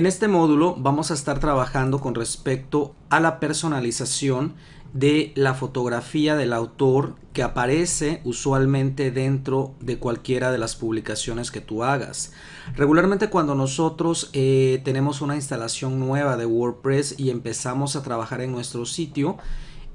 En este módulo vamos a estar trabajando con respecto a la personalización de la fotografía del autor que aparece usualmente dentro de cualquiera de las publicaciones que tú hagas. Regularmente cuando nosotros eh, tenemos una instalación nueva de WordPress y empezamos a trabajar en nuestro sitio,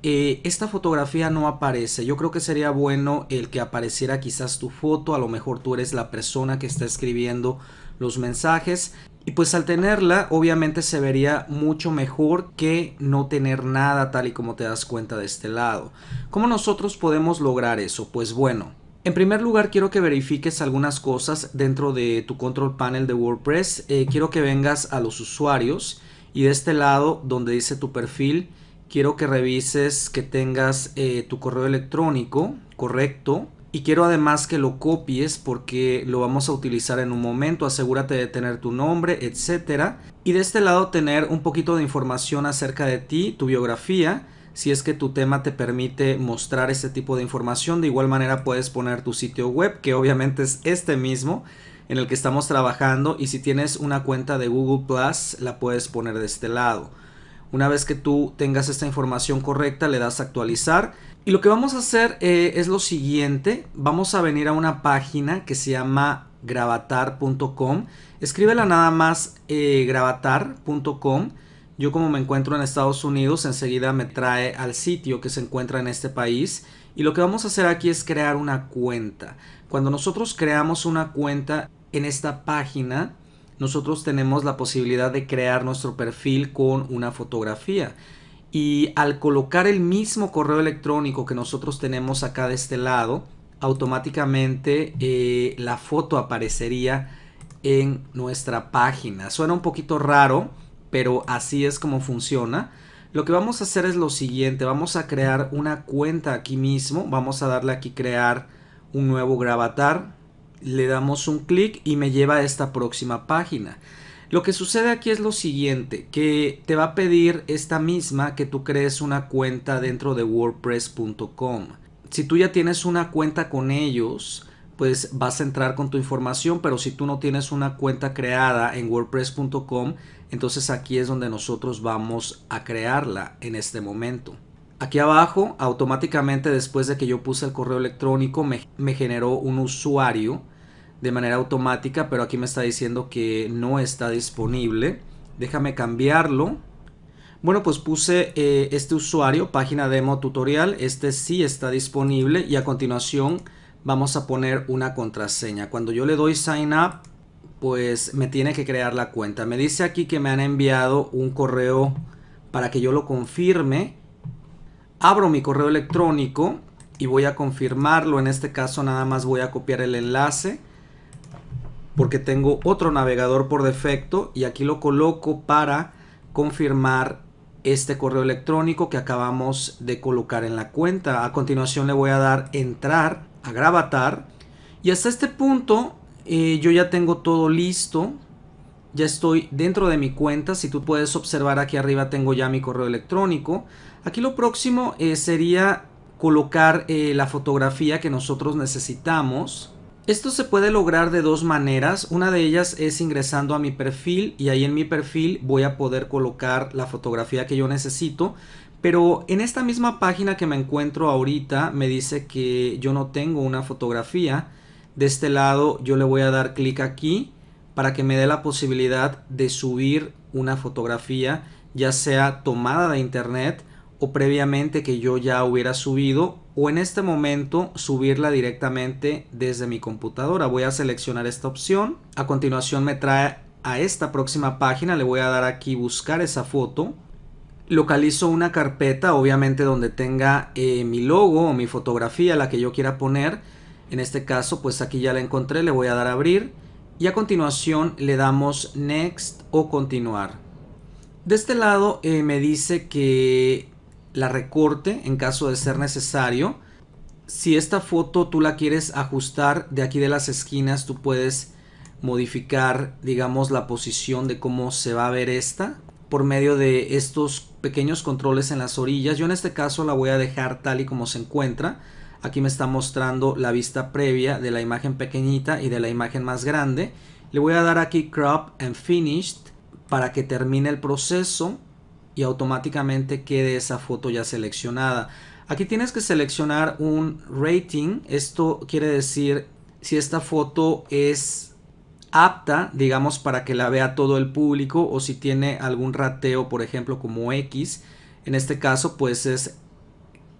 eh, esta fotografía no aparece. Yo creo que sería bueno el que apareciera quizás tu foto, a lo mejor tú eres la persona que está escribiendo los mensajes y pues al tenerla, obviamente se vería mucho mejor que no tener nada tal y como te das cuenta de este lado. ¿Cómo nosotros podemos lograr eso? Pues bueno, en primer lugar, quiero que verifiques algunas cosas dentro de tu control panel de WordPress. Eh, quiero que vengas a los usuarios y de este lado donde dice tu perfil, quiero que revises que tengas eh, tu correo electrónico correcto. Y quiero además que lo copies porque lo vamos a utilizar en un momento. Asegúrate de tener tu nombre, etc. Y de este lado tener un poquito de información acerca de ti, tu biografía. Si es que tu tema te permite mostrar este tipo de información, de igual manera puedes poner tu sitio web, que obviamente es este mismo en el que estamos trabajando. Y si tienes una cuenta de Google Plus, la puedes poner de este lado. Una vez que tú tengas esta información correcta, le das a actualizar. Y lo que vamos a hacer eh, es lo siguiente. Vamos a venir a una página que se llama gravatar.com. Escríbela nada más eh, gravatar.com. Yo como me encuentro en Estados Unidos, enseguida me trae al sitio que se encuentra en este país. Y lo que vamos a hacer aquí es crear una cuenta. Cuando nosotros creamos una cuenta en esta página, nosotros tenemos la posibilidad de crear nuestro perfil con una fotografía. Y al colocar el mismo correo electrónico que nosotros tenemos acá de este lado, automáticamente eh, la foto aparecería en nuestra página. Suena un poquito raro, pero así es como funciona. Lo que vamos a hacer es lo siguiente, vamos a crear una cuenta aquí mismo, vamos a darle aquí crear un nuevo gravatar, le damos un clic y me lleva a esta próxima página. Lo que sucede aquí es lo siguiente, que te va a pedir esta misma que tú crees una cuenta dentro de wordpress.com. Si tú ya tienes una cuenta con ellos, pues vas a entrar con tu información, pero si tú no tienes una cuenta creada en wordpress.com, entonces aquí es donde nosotros vamos a crearla en este momento. Aquí abajo, automáticamente después de que yo puse el correo electrónico, me, generó un usuario de manera automática, pero aquí me está diciendo que no está disponible. Déjame cambiarlo. Bueno, pues puse eh, este usuario, página demo tutorial, este sí está disponible y a continuación vamos a poner una contraseña. Cuando yo le doy sign up, pues me tiene que crear la cuenta. Me dice aquí que me han enviado un correo para que yo lo confirme abro mi correo electrónico y voy a confirmarlo. En este caso nada más voy a copiar el enlace porque tengo otro navegador por defecto y aquí lo coloco para confirmar este correo electrónico que acabamos de colocar en la cuenta. A continuación le voy a dar entrar a Gravatar y hasta este punto eh, yo ya tengo todo listo. Ya estoy dentro de mi cuenta. Si tú puedes observar aquí arriba tengo ya mi correo electrónico. Aquí lo próximo eh, sería colocar eh, la fotografía que nosotros necesitamos. Esto se puede lograr de dos maneras, una de ellas es ingresando a mi perfil y ahí en mi perfil voy a poder colocar la fotografía que yo necesito, pero en esta misma página que me encuentro ahorita me dice que yo no tengo una fotografía, de este lado yo le voy a dar clic aquí para que me dé la posibilidad de subir una fotografía ya sea tomada de internet previamente que yo ya hubiera subido o en este momento subirla directamente desde mi computadora. Voy a seleccionar esta opción. A continuación me trae a esta próxima página. Le voy a dar aquí buscar esa foto. Localizo una carpeta obviamente donde tenga eh, mi logo o mi fotografía, la que yo quiera poner. En este caso pues aquí ya la encontré. Le voy a dar abrir y a continuación le damos next o continuar. De este lado eh, me dice que la recorte en caso de ser necesario. Si esta foto tú la quieres ajustar de aquí de las esquinas, tú puedes modificar, digamos, la posición de cómo se va a ver esta por medio de estos pequeños controles en las orillas. Yo en este caso la voy a dejar tal y como se encuentra. Aquí me está mostrando la vista previa de la imagen pequeñita y de la imagen más grande. Le voy a dar aquí Crop and Finished para que termine el proceso y automáticamente quede esa foto ya seleccionada. Aquí tienes que seleccionar un rating. Esto quiere decir si esta foto es apta, digamos, para que la vea todo el público o si tiene algún rateo, por ejemplo, como X. En este caso, pues es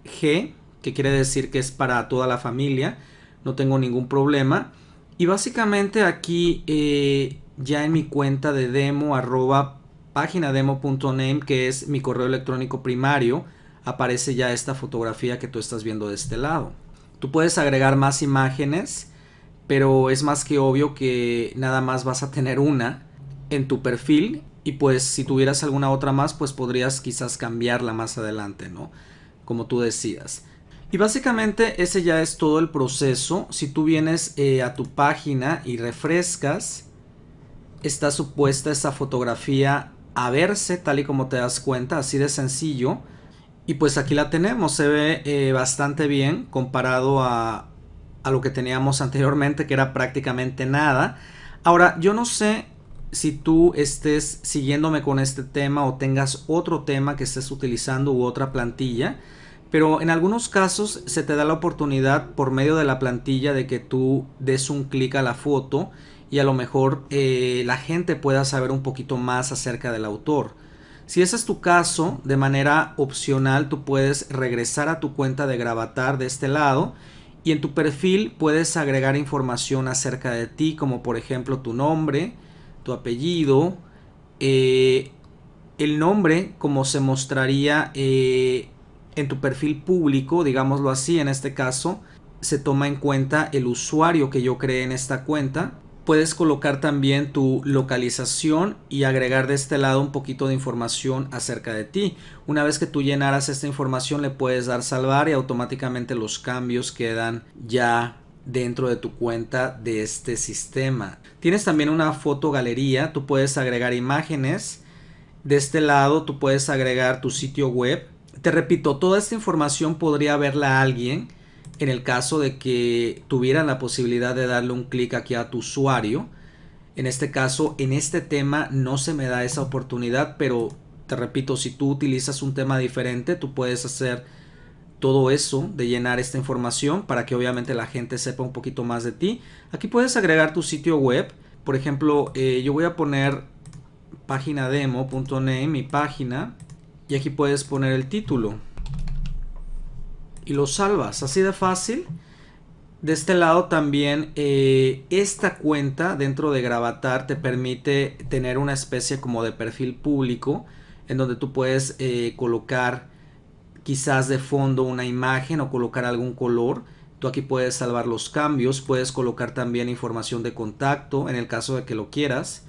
G, que quiere decir que es para toda la familia. No tengo ningún problema. Y básicamente aquí eh, ya en mi cuenta de demo arroba página demo.name, que es mi correo electrónico primario, aparece ya esta fotografía que tú estás viendo de este lado. Tú puedes agregar más imágenes, pero es más que obvio que nada más vas a tener una en tu perfil y pues si tuvieras alguna otra más, pues podrías quizás cambiarla más adelante, ¿no? Como tú decías Y básicamente ese ya es todo el proceso. Si tú vienes eh, a tu página y refrescas, está supuesta esa fotografía a verse tal y como te das cuenta, así de sencillo. Y pues aquí la tenemos, se ve eh, bastante bien comparado a, a lo que teníamos anteriormente, que era prácticamente nada. Ahora, yo no sé si tú estés siguiéndome con este tema o tengas otro tema que estés utilizando u otra plantilla, pero en algunos casos se te da la oportunidad por medio de la plantilla de que tú des un clic a la foto y a lo mejor eh, la gente pueda saber un poquito más acerca del autor. Si ese es tu caso, de manera opcional tú puedes regresar a tu cuenta de Gravatar de este lado y en tu perfil puedes agregar información acerca de ti, como por ejemplo tu nombre, tu apellido, eh, el nombre como se mostraría eh, en tu perfil público, digámoslo así en este caso, se toma en cuenta el usuario que yo creé en esta cuenta Puedes colocar también tu localización y agregar de este lado un poquito de información acerca de ti. Una vez que tú llenaras esta información le puedes dar salvar y automáticamente los cambios quedan ya dentro de tu cuenta de este sistema. Tienes también una galería, tú puedes agregar imágenes. De este lado tú puedes agregar tu sitio web. Te repito, toda esta información podría verla alguien en el caso de que tuvieran la posibilidad de darle un clic aquí a tu usuario. En este caso, en este tema no se me da esa oportunidad, pero te repito, si tú utilizas un tema diferente, tú puedes hacer todo eso de llenar esta información para que obviamente la gente sepa un poquito más de ti. Aquí puedes agregar tu sitio web. Por ejemplo, eh, yo voy a poner página demo.name, mi página, y aquí puedes poner el título y lo salvas. Así de fácil. De este lado también eh, esta cuenta dentro de Gravatar te permite tener una especie como de perfil público en donde tú puedes eh, colocar quizás de fondo una imagen o colocar algún color. Tú aquí puedes salvar los cambios, puedes colocar también información de contacto en el caso de que lo quieras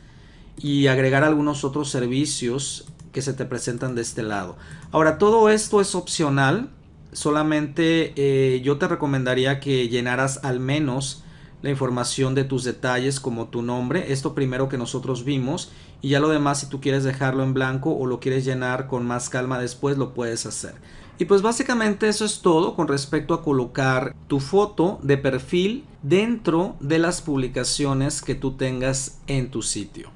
y agregar algunos otros servicios que se te presentan de este lado. Ahora todo esto es opcional solamente eh, yo te recomendaría que llenaras al menos la información de tus detalles como tu nombre, esto primero que nosotros vimos y ya lo demás si tú quieres dejarlo en blanco o lo quieres llenar con más calma después lo puedes hacer. Y pues básicamente eso es todo con respecto a colocar tu foto de perfil dentro de las publicaciones que tú tengas en tu sitio.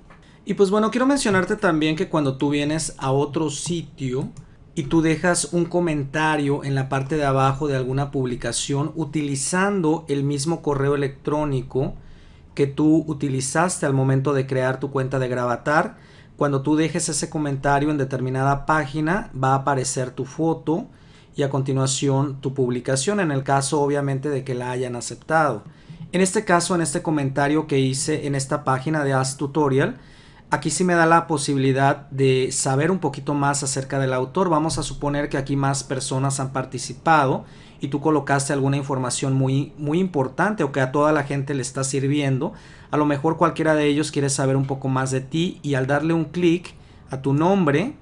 Y pues bueno, quiero mencionarte también que cuando tú vienes a otro sitio, y tú dejas un comentario en la parte de abajo de alguna publicación utilizando el mismo correo electrónico que tú utilizaste al momento de crear tu cuenta de Gravatar. Cuando tú dejes ese comentario en determinada página va a aparecer tu foto y a continuación tu publicación en el caso obviamente de que la hayan aceptado. En este caso, en este comentario que hice en esta página de As Tutorial, aquí sí me da la posibilidad de saber un poquito más acerca del autor. Vamos a suponer que aquí más personas han participado y tú colocaste alguna información muy, muy importante o que a toda la gente le está sirviendo. A lo mejor cualquiera de ellos quiere saber un poco más de ti y al darle un clic a tu nombre,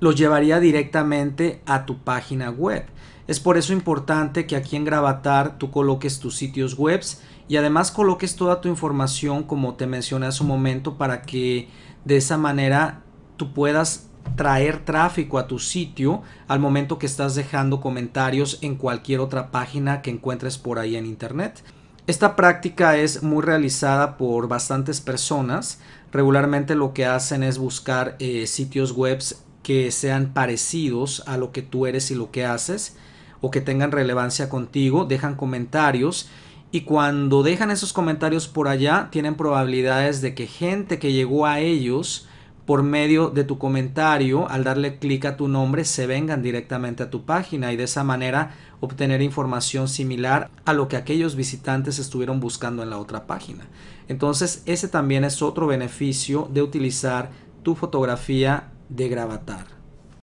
los llevaría directamente a tu página web. Es por eso importante que aquí en Gravatar tú coloques tus sitios webs y además coloques toda tu información como te mencioné hace un momento para que de esa manera tú puedas traer tráfico a tu sitio al momento que estás dejando comentarios en cualquier otra página que encuentres por ahí en internet. Esta práctica es muy realizada por bastantes personas. Regularmente lo que hacen es buscar eh, sitios web que sean parecidos a lo que tú eres y lo que haces o que tengan relevancia contigo, dejan comentarios y cuando dejan esos comentarios por allá, tienen probabilidades de que gente que llegó a ellos por medio de tu comentario, al darle clic a tu nombre, se vengan directamente a tu página y de esa manera obtener información similar a lo que aquellos visitantes estuvieron buscando en la otra página. Entonces, ese también es otro beneficio de utilizar tu fotografía de Gravatar.